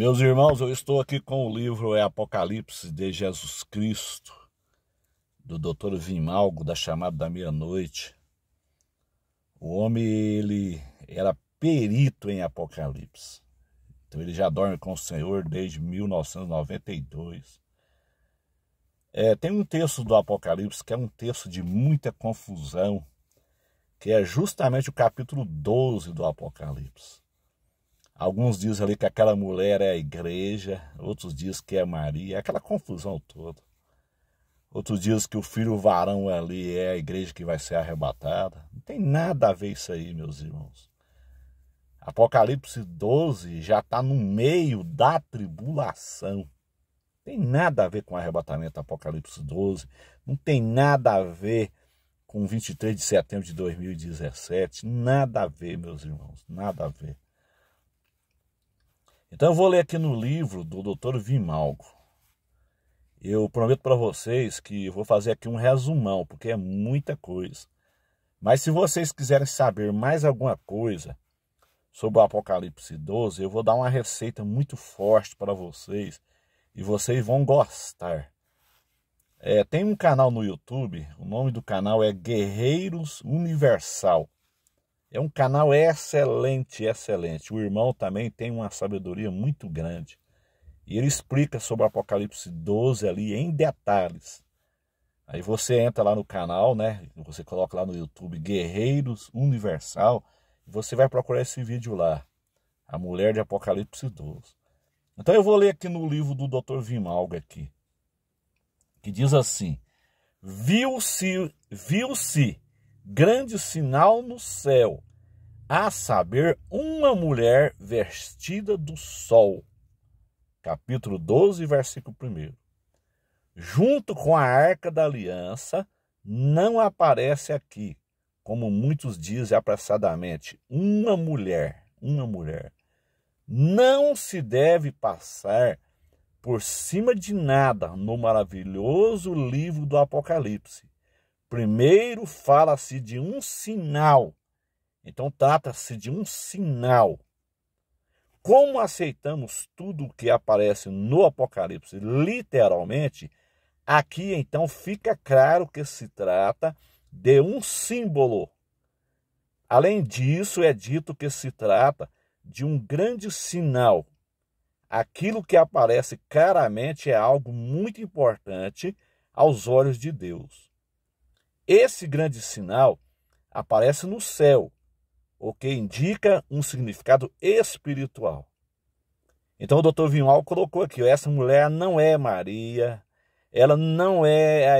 Meus irmãos, eu estou aqui com o livro É Apocalipse de Jesus Cristo, do Dr. Vimalgo, da Chamada da Meia-Noite. O homem, ele era perito em Apocalipse. Então ele já dorme com o Senhor desde 1992. É, tem um texto do Apocalipse que é um texto de muita confusão, que é justamente o capítulo 12 do Apocalipse. Alguns dizem ali que aquela mulher é a igreja, outros dizem que é Maria, aquela confusão toda. Outros dizem que o filho varão ali é a igreja que vai ser arrebatada. Não tem nada a ver isso aí, meus irmãos. Apocalipse 12 já está no meio da tribulação. Não tem nada a ver com o arrebatamento Apocalipse 12. Não tem nada a ver com 23 de setembro de 2017. Nada a ver, meus irmãos. Nada a ver. Então eu vou ler aqui no livro do Dr. Vimalgo. Eu prometo para vocês que vou fazer aqui um resumão, porque é muita coisa. Mas se vocês quiserem saber mais alguma coisa sobre o Apocalipse 12, eu vou dar uma receita muito forte para vocês e vocês vão gostar. É, tem um canal no YouTube, o nome do canal é Guerreiros Universal. É um canal excelente, excelente. O irmão também tem uma sabedoria muito grande. E ele explica sobre o Apocalipse 12 ali em detalhes. Aí você entra lá no canal, né? Você coloca lá no YouTube Guerreiros Universal e você vai procurar esse vídeo lá. A mulher de Apocalipse 12. Então eu vou ler aqui no livro do Dr. Vimalga aqui, que diz assim: Viu-se, viu-se grande sinal no céu, a saber, uma mulher vestida do sol. Capítulo 12, versículo 1. Junto com a arca da aliança, não aparece aqui, como muitos dizem apressadamente, uma mulher, uma mulher. Não se deve passar por cima de nada no maravilhoso livro do Apocalipse Primeiro fala-se de um sinal. Então trata-se de um sinal. Como aceitamos tudo o que aparece no Apocalipse literalmente, aqui então fica claro que se trata de um símbolo. Além disso, é dito que se trata de um grande sinal. Aquilo que aparece claramente é algo muito importante aos olhos de Deus. Esse grande sinal aparece no céu, o que indica um significado espiritual. Então o doutor Vinhal colocou aqui, essa mulher não é Maria, ela não é a,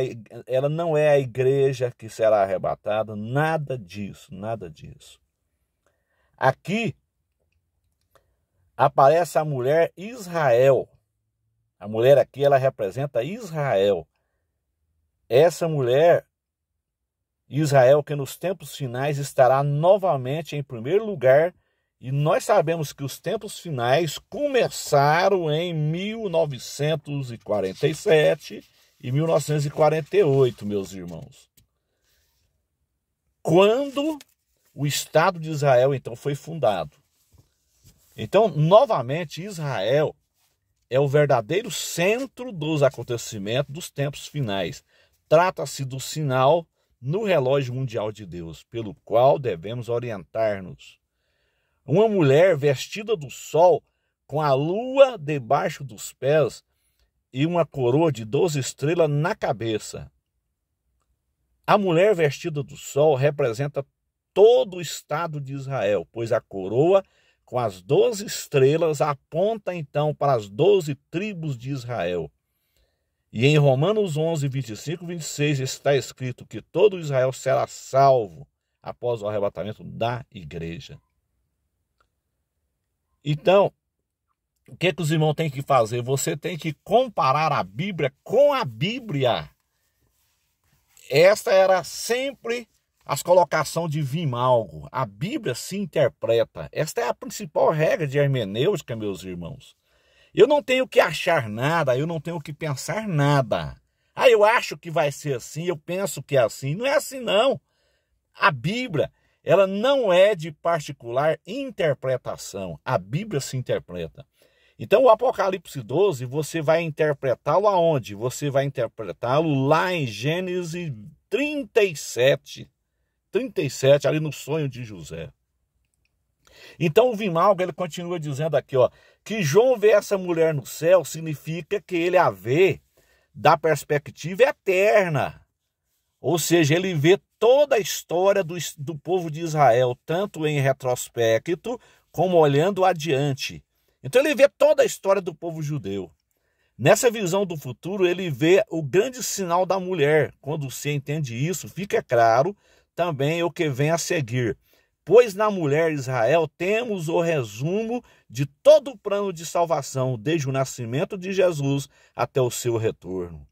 ela não é a igreja que será arrebatada, nada disso, nada disso. Aqui aparece a mulher Israel. A mulher aqui ela representa Israel. Essa mulher Israel, que nos tempos finais estará novamente em primeiro lugar, e nós sabemos que os tempos finais começaram em 1947 e 1948, meus irmãos. Quando o Estado de Israel então foi fundado. Então, novamente, Israel é o verdadeiro centro dos acontecimentos dos tempos finais. Trata-se do sinal no relógio mundial de Deus, pelo qual devemos orientar-nos. Uma mulher vestida do sol, com a lua debaixo dos pés e uma coroa de doze estrelas na cabeça. A mulher vestida do sol representa todo o estado de Israel, pois a coroa com as doze estrelas aponta então para as doze tribos de Israel. E em Romanos 11, 25 e 26 está escrito que todo Israel será salvo após o arrebatamento da igreja. Então, o que, é que os irmãos têm que fazer? Você tem que comparar a Bíblia com a Bíblia. Esta era sempre as colocação de Vimalgo. A Bíblia se interpreta. Esta é a principal regra de hermenêutica, meus irmãos. Eu não tenho que achar nada, eu não tenho que pensar nada. Ah, eu acho que vai ser assim, eu penso que é assim. Não é assim, não. A Bíblia, ela não é de particular interpretação. A Bíblia se interpreta. Então, o Apocalipse 12, você vai interpretá-lo aonde? Você vai interpretá-lo lá em Gênesis 37. 37, ali no sonho de José. Então o Vimalga ele continua dizendo aqui, ó, que João vê essa mulher no céu significa que ele a vê da perspectiva eterna. Ou seja, ele vê toda a história do, do povo de Israel, tanto em retrospecto como olhando adiante. Então ele vê toda a história do povo judeu. Nessa visão do futuro, ele vê o grande sinal da mulher. Quando você entende isso, fica claro também o que vem a seguir. Pois na mulher Israel temos o resumo de todo o plano de salvação, desde o nascimento de Jesus até o seu retorno.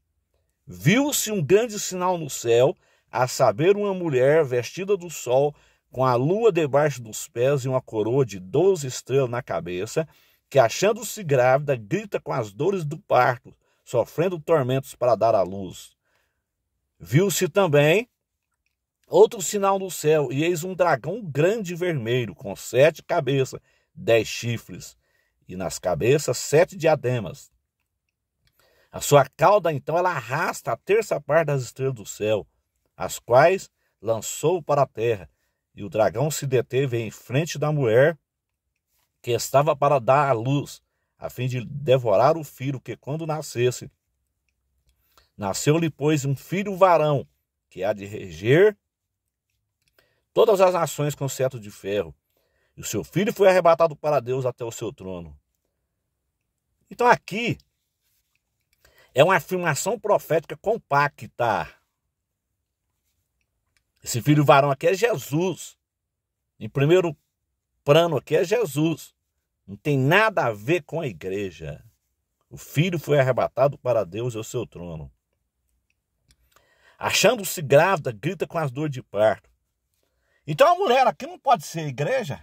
Viu-se um grande sinal no céu, a saber, uma mulher vestida do sol, com a lua debaixo dos pés e uma coroa de doze estrelas na cabeça, que, achando-se grávida, grita com as dores do parto, sofrendo tormentos para dar à luz. Viu-se também Outro sinal no céu, e eis um dragão grande vermelho, com sete cabeças, dez chifres, e nas cabeças sete diademas. A sua cauda, então, ela arrasta a terça parte das estrelas do céu, as quais lançou para a terra. E o dragão se deteve em frente da mulher que estava para dar à luz, a fim de devorar o filho, que quando nascesse, nasceu-lhe, pois, um filho varão, que há de reger todas as nações com cetro de ferro, e o seu filho foi arrebatado para Deus até o seu trono. Então aqui é uma afirmação profética compacta. Esse filho varão aqui é Jesus. Em primeiro plano aqui é Jesus. Não tem nada a ver com a igreja. O filho foi arrebatado para Deus e ao seu trono. Achando-se grávida, grita com as dores de parto. Então a mulher aqui não pode ser a igreja.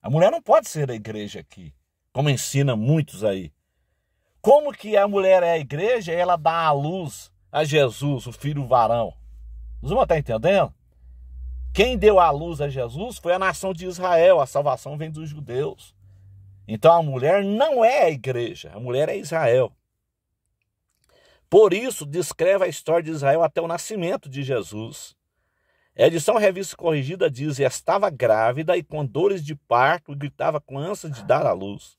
A mulher não pode ser a igreja aqui, como ensina muitos aí. Como que a mulher é a igreja e ela dá a luz a Jesus, o filho varão? Os irmãos estão tá entendendo? Quem deu a luz a Jesus foi a nação de Israel, a salvação vem dos judeus. Então a mulher não é a igreja, a mulher é Israel. Por isso, descreve a história de Israel até o nascimento de Jesus. A edição Revista Corrigida diz: estava grávida e com dores de parto e gritava com ânsia de dar à luz.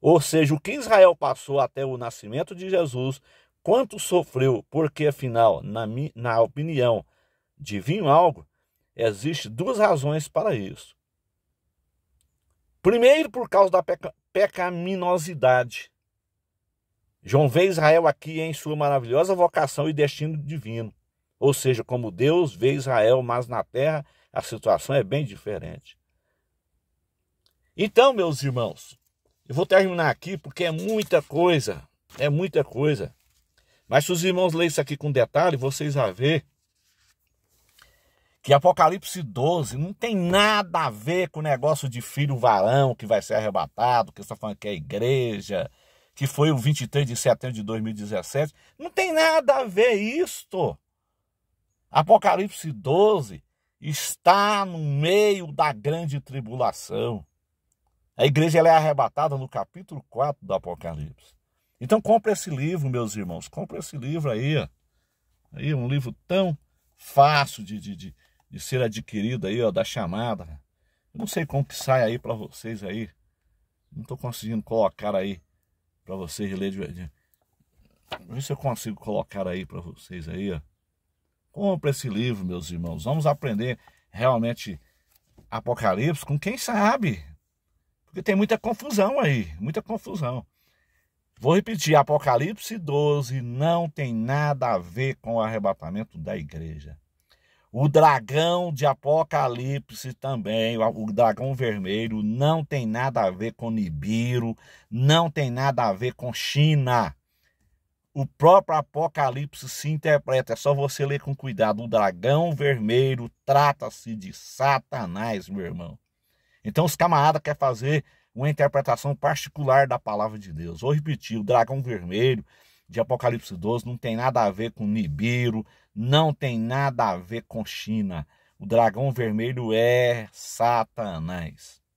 Ou seja, o que Israel passou até o nascimento de Jesus, quanto sofreu, porque afinal, na, na opinião divino Algo, existe duas razões para isso. Primeiro, por causa da peca, pecaminosidade. João vê Israel aqui em sua maravilhosa vocação e destino divino. Ou seja, como Deus vê Israel, mas na terra a situação é bem diferente. Então, meus irmãos, eu vou terminar aqui porque é muita coisa, é muita coisa. Mas se os irmãos lerem isso aqui com detalhe, vocês vão ver que Apocalipse 12 não tem nada a ver com o negócio de filho varão que vai ser arrebatado, que está falando que é igreja, que foi o 23 de setembro de 2017. Não tem nada a ver isto. Apocalipse 12 está no meio da grande tribulação. A igreja é arrebatada no capítulo 4 do Apocalipse. Então compre esse livro, meus irmãos. Compre esse livro aí. Ó. aí um livro tão fácil de, de, de, de ser adquirido aí, ó, da chamada. Eu não sei como que sai aí para vocês aí. Não estou conseguindo colocar aí para vocês lerem. Vê se eu consigo colocar aí para vocês aí, ó compra esse livro, meus irmãos. Vamos aprender realmente Apocalipse com quem sabe. Porque tem muita confusão aí, muita confusão. Vou repetir, Apocalipse 12 não tem nada a ver com o arrebatamento da igreja. O dragão de Apocalipse também, o dragão vermelho, não tem nada a ver com Nibiru, não tem nada a ver com China o próprio Apocalipse se interpreta. É só você ler com cuidado. O dragão vermelho trata-se de Satanás, meu irmão. Então os camaradas querem fazer uma interpretação particular da palavra de Deus. Vou repetir: o dragão vermelho de Apocalipse 12 não tem nada a ver com Nibiru, não tem nada a ver com China. O dragão vermelho é Satanás.